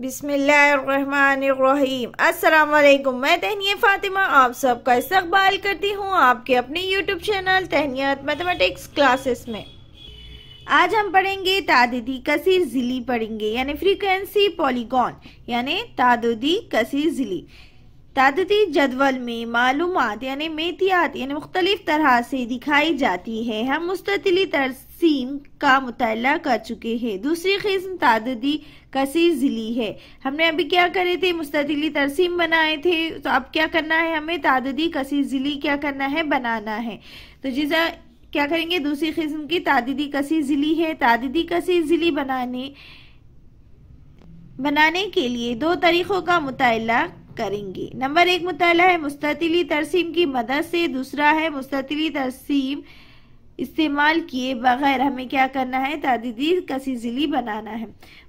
बिसमीम असलकुम मैं तहनिया फ़ातिमा आप सबका इस्तबाल करती हूँ आपके अपने YouTube channel Tahniyat mathematics classes में आज हम पढ़ेंगे ताददी कसीर ज़िली पढ़ेंगे यानी फ्रीक्वेंसी पॉलीगॉन यानी ताददी कसीर ज़िली ताददी जदवल में मालूम यानी मेहतियात यानी मुख्तलिफ तरह से दिखाई जाती है हम मुस्तली तर्ज तकसीम का मुताल कर चुके हैं दूसरी किस्म तादी कसी जिली है हमने अभी क्या करे थे मुस्तली तरसीम बनाए थे तो अब क्या करना है हमें ताददी कसी जिली क्या करना है बनाना है तो जिसा क्या करेंगे दूसरी किस्म की ताददी कसी जिली है ताददी कसी जिली बनाने बनाने के लिए दो तरीक़ों का मुताल करेंगे नंबर एक मुताल है मुस्तली तरसीम की मदद से दूसरा है मुस्तली तरसीम इस्तेमाल किए बगैर हमें क्या करना है तादीदी कसीजिली बनाना है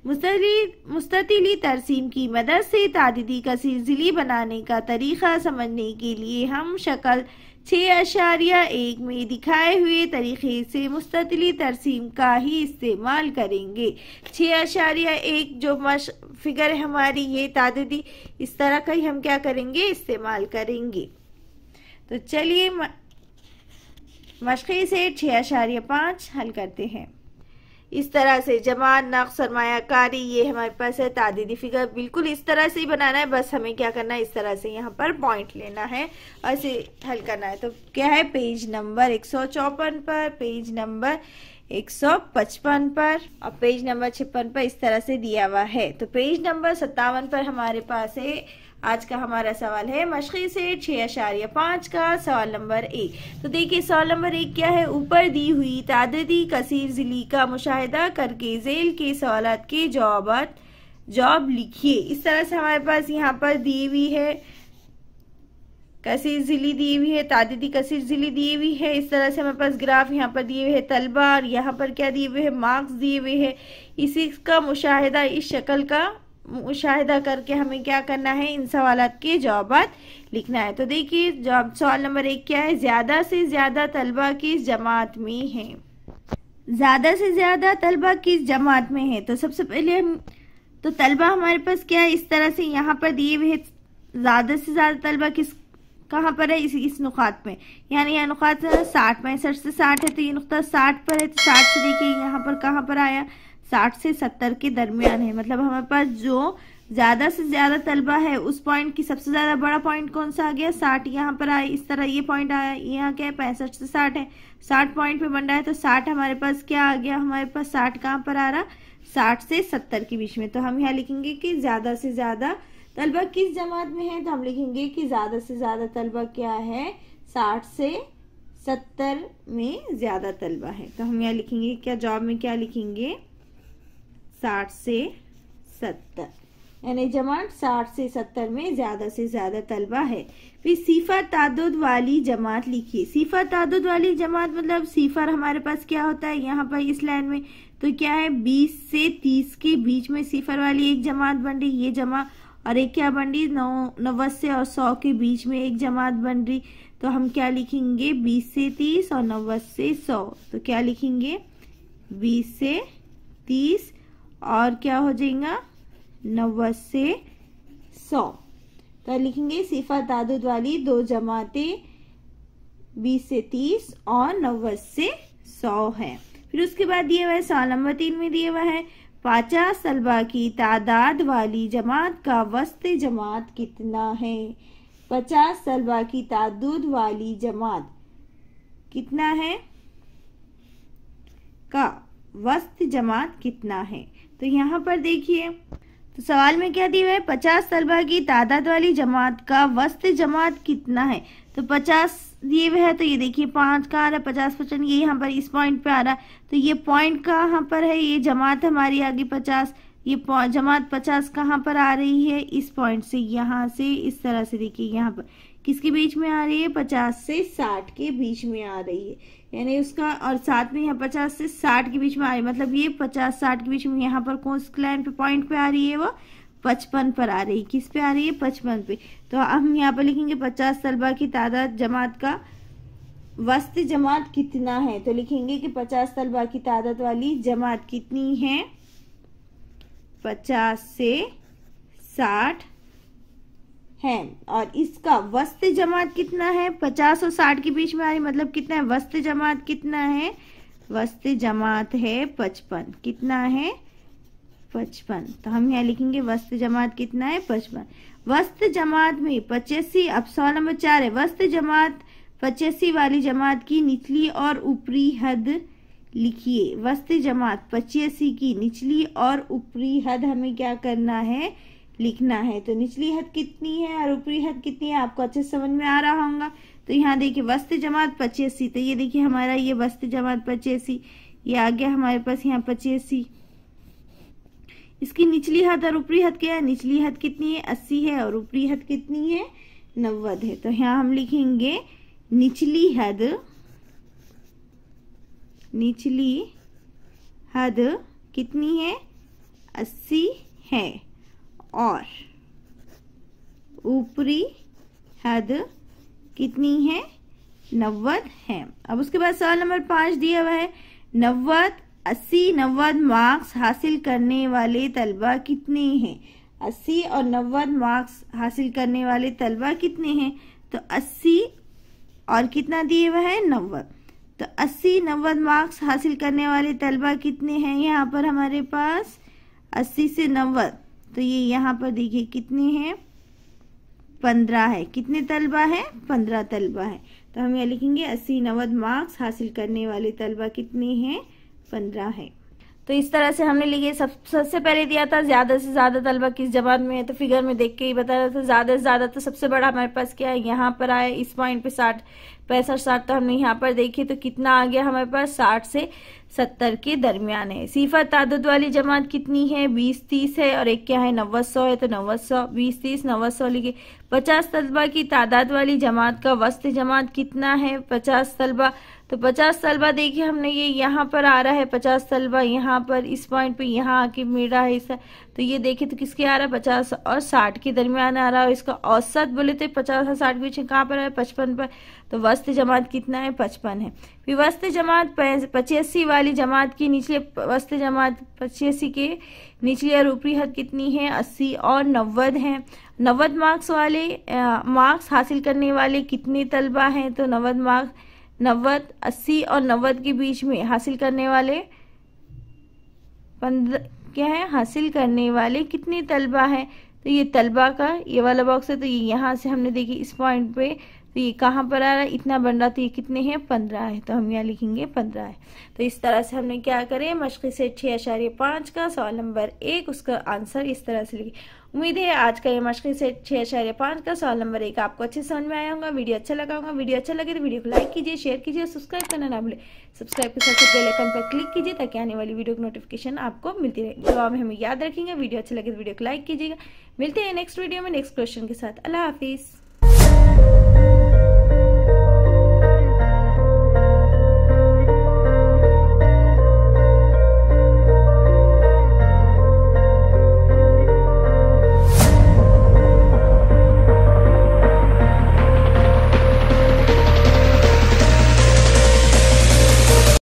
मुस्तली तरसीम की मदद से तादीदी कसीजिली बनाने का तरीक़ा समझने के लिए हम शक्ल छः अशारिया एक में दिखाए हुए तरीके से मुस्तली तरसीम का ही इस्तेमाल करेंगे छः अशारिया एक जो मश फिगर हमारी ये तादीदी इस तरह का ही हम क्या करेंगे इस्तेमाल करेंगे तो चलिए मशक़ी से छः आशार्य पाँच हल करते हैं इस तरह से जमात नक सरमाकारी ये हमारे पास है तादीदी फिगर बिल्कुल इस तरह से ही बनाना है बस हमें क्या करना है इस तरह से यहाँ पर पॉइंट लेना है और इसे हल करना है तो क्या है पेज नंबर एक पर पेज नंबर 155 पर और पेज नंबर छप्पन पर इस तरह से दिया हुआ है तो पेज नंबर सत्तावन पर हमारे पास है आज का हमारा सवाल है मशक़ी से छः अशारिया पाँच का सवाल नंबर एक तो देखिए सवाल नंबर एक क्या है ऊपर दी हुई तादादी कसीर जिली का मुशाहिदा करके जेल के सवाल के जवाब जवाब लिखिए इस तरह से हमारे पास यहाँ पर दी हुई है कसीर जिली दी हुई है तादादी कसीर जिली दी हुई है इस तरह से हमारे पास ग्राफ यहाँ पर दिए हुए है तलबा और यहाँ पर क्या दिए हुए है मार्क्स दिए हुए है इसी का मुशाहिदा इस शक्ल का मुशाह करके हमें क्या करना है इन सवाल के जवाब लिखना है तो देखिए जवाब सवाल नंबर एक क्या है ज़्यादा से ज़्यादा तलबा किस जमात में है ज़्यादा से ज़्यादा तलबा किस जमात में है तो सबसे पहले हम तो तलबा हमारे पास क्या है इस तरह से यहाँ पर दिए हुए ज़्यादा से ज़्यादा तलबा किस कहाँ पर है इस इस नुकात पे यानी यह नुकात साठ पैंसठ से साठ है तो ये नुकता साठ पर है तो साठ से देखिए यहाँ पर कहाँ पर आया साठ से सत्तर के दरमियान है मतलब हमारे पास जो ज़्यादा से ज़्यादा तलबा है उस पॉइंट की सबसे ज़्यादा बड़ा पॉइंट कौन सा आ गया साठ यहाँ पर आया इस तरह ये पॉइंट आया यहाँ क्या है पैंसठ से साठ है साठ पॉइंट पे बन रहा है तो साठ हमारे पास क्या आ गया हमारे पास साठ कहाँ पर आ रहा साठ से सत्तर के बीच में तो हम यहाँ लिखेंगे कि ज़्यादा से ज़्यादा तलबा किस जमात में है तो हम लिखेंगे कि ज़्यादा से ज़्यादा तलबा क्या है साठ से सत्तर में ज़्यादा तलबा है तो हम यहाँ लिखेंगे क्या जॉब में क्या लिखेंगे साठ से सत्तर यानी जमात साठ से सत्तर में ज़्यादा से ज़्यादा तलबा है फिर सिफा तादुद वाली जमात लिखिए सिफा तादुद वाली जमात मतलब सिफर हमारे पास क्या होता है यहाँ पर इस लाइन में तो क्या है बीस से तीस के बीच में सिफर वाली एक जमात बन रही ये जमा और एक क्या बन रही नौ नवस और सौ के बीच में एक जमात बन रही तो हम क्या लिखेंगे बीस से तीस और नवस से सौ तो क्या लिखेंगे बीस से तीस और क्या हो जाएगा नब्बे से सौ तो लिखेंगे सिफा तादुद वाली दो जमाते बीस से तीस और नब्बे से सौ है फिर उसके बाद दिया हुआ है सवाल नंबर तीन में दिया हुआ है पचास तलबा की तादाद वाली जमात का वस्त जमात कितना है पचास तलबा की तादुद वाली जमात कितना है का वस्त जमात कितना है तो यहाँ पर देखिए तो सवाल में क्या दिया है पचास तलबा की तादाद वाली जमात का वस्त जमात कितना है तो पचास ये वह है तो ये देखिए पाँच का आ रहा है पचास परसेंट ये यहाँ पर इस पॉइंट पे आ रहा है तो ये पॉइंट कहाँ पर है ये जमात हमारी आगे पचास ये जमात पचास कहाँ पर आ रही है इस पॉइंट से यहाँ से इस तरह से देखिए यहाँ पर किसके बीच में आ रही है पचास से साठ के बीच में आ रही है यानी उसका और साथ में यहाँ पचास से साठ के बीच में आ रही है मतलब ये पचास साठ के बीच में यहाँ पर कौन लाइन पे पॉइंट पे आ रही है वो पचपन पर आ रही किस पे आ रही है पचपन पे तो हम यहाँ पर लिखेंगे पचास तलबा की तादाद जमात का वस्त जमात कितना है तो लिखेंगे कि पचास तलबा की तादाद वाली जमात कितनी है पचास से साठ है और इसका वस्त जमात कितना है पचास और साठ के बीच में आ रही मतलब कितना है वस्त जमात कितना है वस्त जमात है पचपन कितना है पचपन तो हम यहाँ लिखेंगे वस्त जमात कितना है पचपन वस्त जमात में पचासी अब सवाल नंबर चार है वस्त जमात पचासी वाली जमात की निचली और ऊपरी हद लिखिए वस्त जमात पचासी की निचली और ऊपरी हद हमें क्या करना है लिखना है तो निचली हद कितनी है और ऊपरी हद कितनी है आपको अच्छे समझ में आ रहा होगा तो यहाँ देखिए वस्त्र जमात पचासी तो ये देखिए हमारा ये वस्त्र जमात पचासी ये आ गया हमारे पास यहाँ पचासी इसकी निचली हद और ऊपरी हद क्या है निचली हद कितनी है अस्सी है और ऊपरी हद कितनी है नव्वद है तो यहाँ हम लिखेंगे निचली हद निचली हद कितनी है अस्सी है और ऊपरी हद कितनी है नव्वद है अब उसके बाद सवाल नंबर पाँच दिया हुआ है नव्वद अस्सी नव्वद मार्क्स हासिल करने वाले तलबा कितने हैं अस्सी और नव्वद मार्क्स हासिल करने वाले तलबा कितने हैं तो अस्सी और कितना दिए हुए हैं नव्वद तो अस्सी नव्वद मार्क्स हासिल करने वाले तलबा कितने हैं यहाँ पर हमारे पास अस्सी से नव्वद तो ये यहाँ पर देखिए कितने हैं पंद्रह है कितने तलबा है पंद्रह तलबा है तो हम यह लिखेंगे अस्सी नव्वद मार्क्स हासिल करने वाले तलबा कितने हैं बन रहा है तो इस तरह से हमने लिखे सब सबसे पहले दिया था ज्यादा से ज्यादा तलबा किस जमात में है तो फिगर में देख के ही बता रहा था ज्यादा से ज्यादा तो सबसे बड़ा हमारे पास क्या है यहाँ पर आया इस पॉइंट पे साठ पैंसठ साठ तो हमने यहाँ पर देखी तो कितना आ गया हमारे पास साठ से सत्तर के दरमियान है सिफा तादाद वाली जमात कितनी है बीस तीस है और एक क्या है नब्बे सौ है तो नब्बे सौ बीस तीस नब्बे सौ लिखे पचास तलबा की तादाद वाली जमात का वस्त जमात कितना है पचास तलबा तो पचास तलबा देखिए हमने ये यहाँ पर आ रहा है पचास तलबा यहाँ पर इस पॉइंट पे यहाँ आके मिल रहा है इसे तो ये देखिए तो किसके आ रहा है पचास और साठ के दरमियान आ रहा है इसका औसत बोले तो पचास और साठ के बीच कहाँ पर है पचपन पर तो वस्त जमात कितना है पचपन है फिर वस्त जमात पचासी वाली जमात की निचले वस्त जमात पचासी के निचली और ऊपरी हद कितनी है अस्सी और नव्वद है नव्वद मार्क्स वाले मार्क्स हासिल करने वाले कितने तलबा हैं तो नव्वद मार्क्स नव्वद अस्सी और नव्वद के बीच में हासिल करने वाले पंद्रह क्या है हासिल करने वाले कितने तलबा हैं तो ये तलबा का ये वाला बॉक्स है तो ये यहाँ से हमने देखी इस पॉइंट पे तो ये कहाँ पर आ रहा है इतना बन रहा तो ये कितने हैं पंद्रह है तो हम यहाँ लिखेंगे पंद्रह है तो इस तरह से हमने क्या करें मशक़ से छः आशार्य पाँच का सवाल नंबर एक उसका आंसर इस तरह से लिखे उम्मीद है आज का ये मशक्री से छह शहर पांच का सवाल नंबर एक आपको अच्छे समझ में आया होगा वीडियो अच्छा लगा होगा वीडियो अच्छा लगे तो वीडियो को लाइक कीजिए शेयर कीजिए सब्सक्राइब करना ना भूले सब्सक्राइब के साथ साथ बेलाइकन पर क्लिक कीजिए ताकि आने वाली वीडियो की नोटिफिकेशन आपको मिलती रहे तो आप हमें याद रखेंगे वीडियो अच्छा लगे तो वीडियो को लाइक कीजिएगा मिलते हैं नेक्स्ट वीडियो में नेक्स्ट क्वेश्चन के साथ अल्लाह हाफिज़